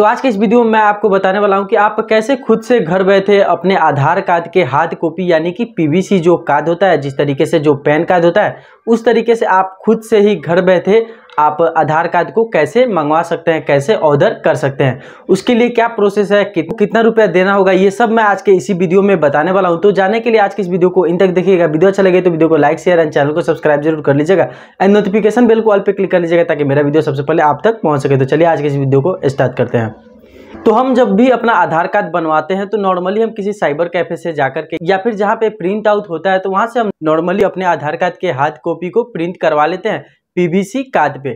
तो आज के इस वीडियो में मैं आपको बताने वाला हूं कि आप कैसे खुद से घर बैठे अपने आधार कार्ड के हार्ड कॉपी यानी कि पीवीसी जो कार्ड होता है जिस तरीके से जो पैन कार्ड होता है उस तरीके से आप खुद से ही घर बैठे आप आधार कार्ड को कैसे मंगवा सकते हैं कैसे ऑर्डर कर सकते हैं उसके लिए क्या प्रोसेस है कि, कितना रुपया देना होगा ये सब मैं आज के इसी वीडियो में बताने वाला हूँ तो जाने के लिए आज की इस वीडियो को इन तक देखिएगा वीडियो अच्छा लगे तो वीडियो को लाइक शेयर एंड चैनल को सब्सक्राइब जरूर कर लीजिएगा एंड नोटिफिकेशन बिल को ऑल पर क्लिक कर लीजिएगा ताकि मेरा वीडियो सबसे पहले आप तक पहुँच सके तो चलिए आज के इस वीडियो को स्टार्ट करते हैं तो हम जब भी अपना आधार कार्ड बनवाते हैं तो नॉर्मली हम किसी साइबर कैफे से जाकर के या फिर जहाँ पे प्रिंट आउट होता है तो वहाँ से हम नॉर्मली अपने आधार कार्ड के हार्ड कॉपी को प्रिंट करवा लेते हैं पीवीसी कार्ड पे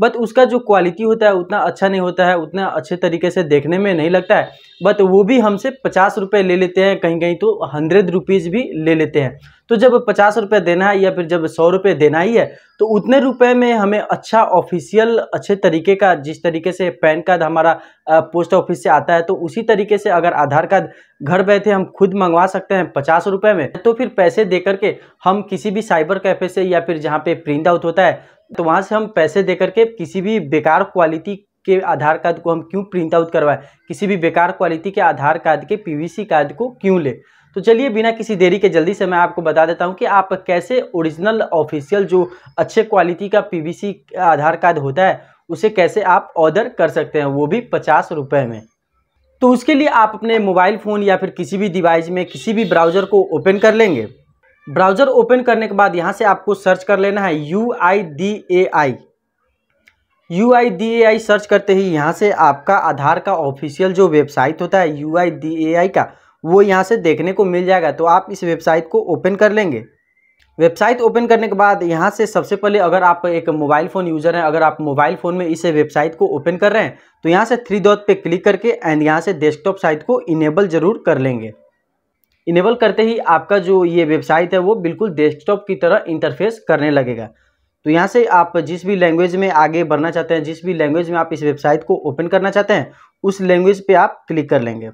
बट उसका जो क्वालिटी होता है उतना अच्छा नहीं होता है उतना अच्छे तरीके से देखने में नहीं लगता है बट वो भी हमसे पचास रुपये ले लेते हैं कहीं कहीं तो हंड्रेड रुपीज़ भी ले लेते हैं तो जब पचास रुपये देना है या फिर जब सौ रुपये देना ही है तो उतने रुपए में हमें अच्छा ऑफिशियल अच्छे तरीके का जिस तरीके से पैन कार्ड हमारा पोस्ट ऑफिस से आता है तो उसी तरीके से अगर आधार कार्ड घर बैठे हम खुद मंगवा सकते हैं पचास रुपये में तो फिर पैसे दे करके हम किसी भी साइबर कैफ़े से या फिर जहाँ पे प्रिंट आउट होता है तो वहाँ से हम पैसे दे करके किसी भी बेकार क्वालिटी के आधार कार्ड को हम क्यों प्रिंट आउट करवाएं किसी भी बेकार क्वालिटी के आधार कार्ड के पीवीसी कार्ड को क्यों ले तो चलिए बिना किसी देरी के जल्दी से मैं आपको बता देता हूं कि आप कैसे ओरिजिनल ऑफिशियल जो अच्छे क्वालिटी का पीवीसी आधार कार्ड होता है उसे कैसे आप ऑर्डर कर सकते हैं वो भी पचास रुपये में तो उसके लिए आप अपने मोबाइल फ़ोन या फिर किसी भी डिवाइस में किसी भी ब्राउज़र को ओपन कर लेंगे ब्राउज़र ओपन करने के बाद यहाँ से आपको सर्च कर लेना है U I D A I U I D A I search करते ही यहाँ से आपका आधार का ऑफिशियल जो वेबसाइट होता है यू आई डी ए आई का वो यहाँ से देखने को मिल जाएगा तो आप इस वेबसाइट को ओपन कर लेंगे वेबसाइट ओपन करने के बाद यहाँ से सबसे पहले अगर आप एक मोबाइल फ़ोन यूज़र हैं अगर आप मोबाइल फ़ोन में इस वेबसाइट को ओपन कर रहे हैं तो यहाँ से थ्री डॉट पे क्लिक करके एंड यहाँ से डेस्कटॉप साइट को इनेबल ज़रूर कर लेंगे इनेबल करते ही आपका जो ये वेबसाइट है वो बिल्कुल डेस्कटॉप की तरह इंटरफेस करने लगेगा तो यहाँ से आप जिस भी लैंग्वेज में आगे बढ़ना चाहते हैं जिस भी लैंग्वेज में आप इस वेबसाइट को ओपन करना चाहते हैं उस लैंग्वेज पे आप क्लिक कर लेंगे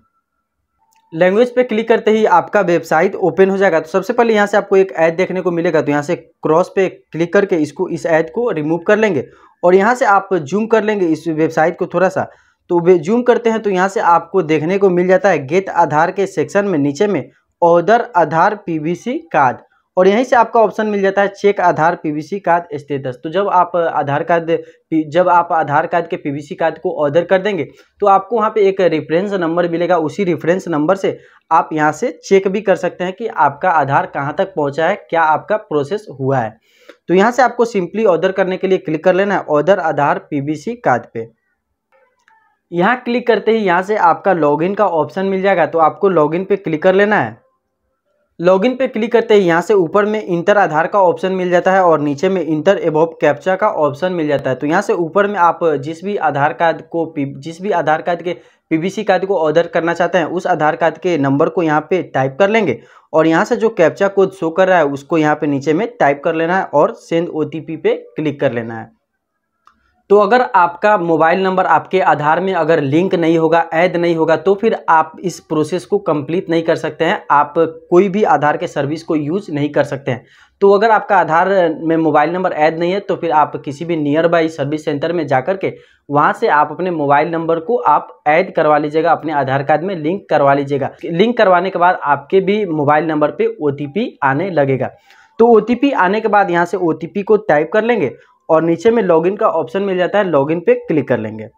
लैंग्वेज पे क्लिक करते ही आपका वेबसाइट ओपन हो जाएगा तो सबसे पहले यहाँ से आपको एक ऐड देखने को मिलेगा तो यहाँ से क्रॉस पे क्लिक करके इसको इस ऐड को रिमूव कर लेंगे और यहाँ से आप जूम कर लेंगे इस वेबसाइट को थोड़ा सा तो जूम करते हैं तो यहाँ से आपको देखने को मिल जाता है गेट आधार के सेक्शन में नीचे में ऑर्डर आधार पी कार्ड और यहीं से आपका ऑप्शन मिल जाता है check Aadhaar PVC card status तो जब आप आधार कार्ड जब आप आधार कार्ड के पीवीसी कार्ड को ऑर्डर कर देंगे तो आपको वहाँ पे एक रेफरेंस नंबर मिलेगा उसी रेफरेंस नंबर से आप यहाँ से चेक भी कर सकते हैं कि आपका आधार कहाँ तक पहुँचा है क्या आपका प्रोसेस हुआ है तो यहाँ से आपको सिंपली ऑर्डर करने के लिए क्लिक कर लेना है ऑर्डर आधार पी कार्ड पे यहाँ क्लिक करते ही यहाँ से आपका लॉगिन का ऑप्शन मिल जाएगा तो आपको लॉगिन पे क्लिक कर लेना है लॉगिन पे क्लिक करते ही यहाँ से ऊपर में इंटर आधार का ऑप्शन मिल जाता है और नीचे में इंटर एबोव कैप्चा का ऑप्शन मिल जाता है तो यहाँ से ऊपर में आप जिस भी आधार कार्ड को जिस भी आधार कार्ड के पीबीसी कार्ड को ऑर्डर करना चाहते हैं उस आधार कार्ड के नंबर को यहाँ पे टाइप कर लेंगे और यहाँ से जो कैप्चा कोड शो कर रहा है उसको यहाँ पे नीचे में टाइप कर लेना है और सेंड ओ पे क्लिक कर लेना है तो अगर आपका मोबाइल नंबर आपके आधार में अगर लिंक नहीं होगा ऐड नहीं होगा तो फिर आप इस प्रोसेस को कंप्लीट नहीं कर सकते हैं आप कोई भी आधार के सर्विस को यूज़ नहीं कर सकते हैं तो अगर आपका आधार में मोबाइल नंबर ऐड नहीं है तो फिर आप किसी भी नियर बाई सर्विस सेंटर में जा के वहाँ से आप अपने मोबाइल नंबर को आप ऐड करवा लीजिएगा अपने आधार कार्ड में लिंक करवा लीजिएगा लिंक करवाने के बाद आपके भी मोबाइल नंबर पर ओ आने लगेगा तो ओ आने के बाद यहाँ से ओ को टाइप कर लेंगे और नीचे में लॉगिन का ऑप्शन मिल जाता है लॉगिन पे क्लिक कर लेंगे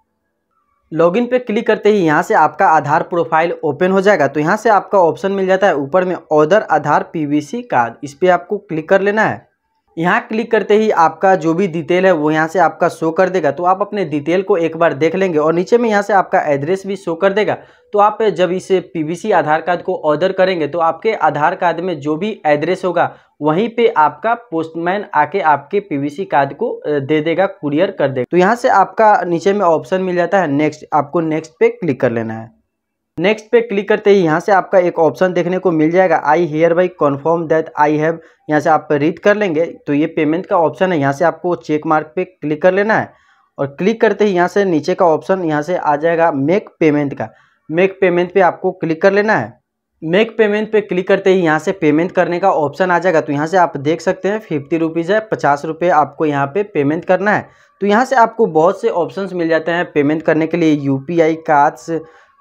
लॉगिन पे क्लिक करते ही यहाँ से आपका आधार प्रोफाइल ओपन हो जाएगा तो यहाँ से आपका ऑप्शन मिल जाता है ऊपर में ऑदर आधार पी कार्ड इस पर आपको क्लिक कर लेना है यहाँ क्लिक करते ही आपका जो भी डिटेल है वो यहाँ से आपका शो कर देगा तो आप अपने डिटेल को एक बार देख लेंगे और नीचे में यहाँ से आपका एड्रेस भी शो कर देगा तो आप जब इसे पीवीसी आधार कार्ड को ऑर्डर करेंगे तो आपके आधार कार्ड में जो भी एड्रेस होगा वहीं पे आपका पोस्टमैन आके आपके पीवीसी कार्ड को दे देगा कुरियर कर देगा तो यहाँ से आपका नीचे में ऑप्शन मिल जाता है नेक्स्ट आपको नेक्स्ट पे क्लिक कर लेना है नेक्स्ट पे क्लिक करते ही यहाँ से आपका एक ऑप्शन देखने को मिल जाएगा I hereby confirm that I have यहाँ से आप रीड कर लेंगे तो ये पेमेंट का ऑप्शन है यहाँ से आपको चेक मार्क पे क्लिक कर लेना है और क्लिक करते ही यहाँ से नीचे का ऑप्शन यहाँ से आ जाएगा मेक पेमेंट का मेक पेमेंट पे आपको क्लिक कर लेना है मेक पेमेंट पे क्लिक करते ही यहाँ से पेमेंट करने का ऑप्शन आ जाएगा तो यहाँ से आप देख सकते हैं फिफ्टी रुपीज़ है पचास रुपये आपको यहाँ पे पेमेंट करना है तो यहाँ से आपको बहुत से ऑप्शंस मिल जाते हैं पेमेंट करने के लिए UPI cards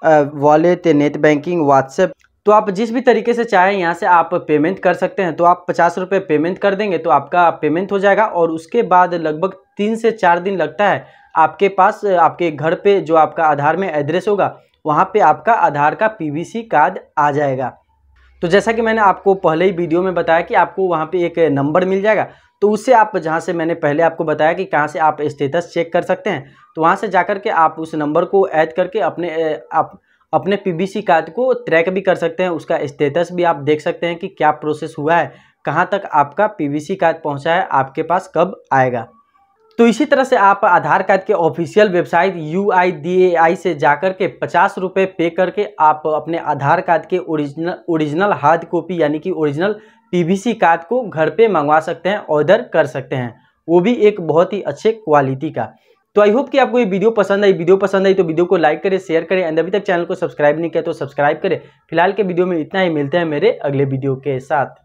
wallet net banking WhatsApp तो आप जिस भी तरीके से चाहें यहाँ से आप पेमेंट कर सकते हैं तो आप पचास रुपये पेमेंट कर देंगे तो आपका पेमेंट हो जाएगा और उसके बाद लगभग तीन से चार दिन लगता है आपके पास आपके घर पे जो आपका आधार में एड्रेस होगा वहाँ पे आपका आधार का पीवीसी कार्ड आ जाएगा तो जैसा कि मैंने आपको पहले ही वीडियो में बताया कि आपको वहाँ पर एक नंबर मिल जाएगा तो उससे आप जहाँ से मैंने पहले आपको बताया कि कहाँ से आप स्टेटस चेक कर सकते हैं तो वहाँ से जा के आप उस नंबर को ऐड करके अपने आप अपने पीबीसी कार्ड को ट्रैक भी कर सकते हैं उसका स्टेटस भी आप देख सकते हैं कि क्या प्रोसेस हुआ है कहाँ तक आपका पीवीसी कार्ड पहुँचा है आपके पास कब आएगा तो इसी तरह से आप आधार कार्ड के ऑफिशियल वेबसाइट यू आई से जाकर के पचास रुपये पे करके आप अपने आधार कार्ड के ओरिजिनल ओरिजिनल हार्ड कॉपी यानी कि ओरिजिनल पीवीसी कार्ड को घर पे मंगवा सकते हैं ऑर्डर कर सकते हैं वो भी एक बहुत ही अच्छे क्वालिटी का तो आई होप कि आपको ये वीडियो पसंद आई वीडियो पसंद आई तो वीडियो को लाइक करें शेयर करें एंड अभी तक चैनल को सब्सक्राइब नहीं किया तो सब्सक्राइब करें फिलहाल के वीडियो में इतना ही मिलते हैं मेरे अगले वीडियो के साथ